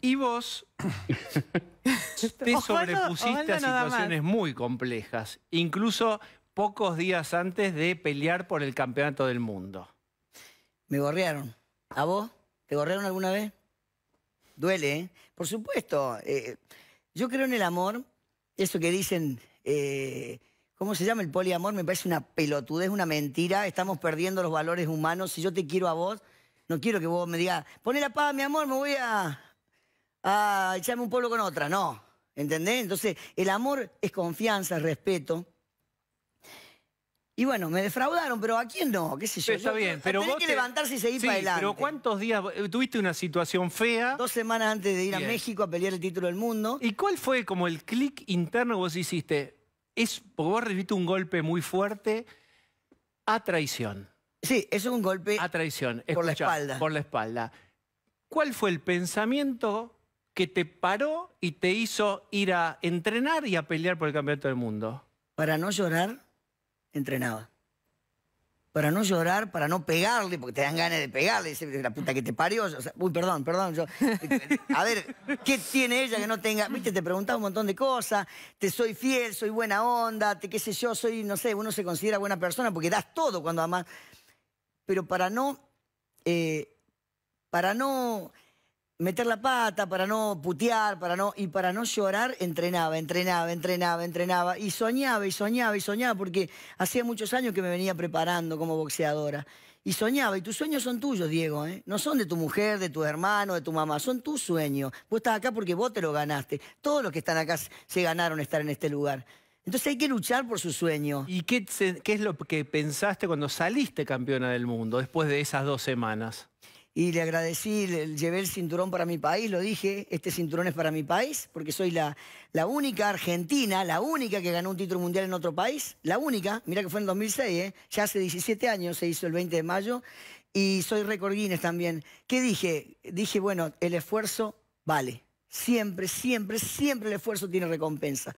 Y vos te sobrepusiste a situaciones muy complejas, incluso pocos días antes de pelear por el campeonato del mundo. Me gorrearon. ¿A vos? ¿Te gorrearon alguna vez? Duele, ¿eh? Por supuesto. Eh, yo creo en el amor. Eso que dicen, eh, ¿cómo se llama el poliamor? Me parece una pelotudez, una mentira. Estamos perdiendo los valores humanos. Si yo te quiero a vos, no quiero que vos me digas, poné la paz, mi amor, me voy a, ah, echame un pueblo con otra, no. ¿Entendés? Entonces, el amor es confianza, es respeto. Y bueno, me defraudaron, pero ¿a quién no? ¿Qué sé yo? Pero está pero tenés que levantarse y seguir para adelante. pero ¿cuántos días? Tuviste una situación fea. Dos semanas antes de ir a México a pelear el título del mundo. ¿Y cuál fue como el clic interno que vos hiciste? Es, porque vos recibiste un golpe muy fuerte a traición. Sí, eso es un golpe... A traición. por la espalda. Por la espalda. ¿Cuál fue el pensamiento que te paró y te hizo ir a entrenar y a pelear por el campeonato del mundo? Para no llorar, entrenaba. Para no llorar, para no pegarle, porque te dan ganas de pegarle, la puta que te parió. uy, perdón, perdón. Yo, a ver, ¿qué tiene ella que no tenga? Viste, te preguntaba un montón de cosas, te soy fiel, soy buena onda, te qué sé yo, soy, no sé, uno se considera buena persona porque das todo cuando amas. Pero para no eh, para no meter la pata, para no putear, para no, y para no llorar, entrenaba, entrenaba, entrenaba, entrenaba, y soñaba, y soñaba, y soñaba, porque hacía muchos años que me venía preparando como boxeadora. Y soñaba, y tus sueños son tuyos, Diego, ¿eh? no son de tu mujer, de tu hermano, de tu mamá, son tus sueños. Vos estás acá porque vos te lo ganaste. Todos los que están acá se ganaron estar en este lugar. Entonces hay que luchar por su sueño. ¿Y qué, qué es lo que pensaste cuando saliste campeona del mundo después de esas dos semanas? y le agradecí, llevé el cinturón para mi país, lo dije, este cinturón es para mi país, porque soy la, la única argentina, la única que ganó un título mundial en otro país, la única, mira que fue en 2006, ¿eh? ya hace 17 años se hizo el 20 de mayo, y soy récord Guinness también. ¿Qué dije? Dije, bueno, el esfuerzo vale, siempre, siempre, siempre el esfuerzo tiene recompensa.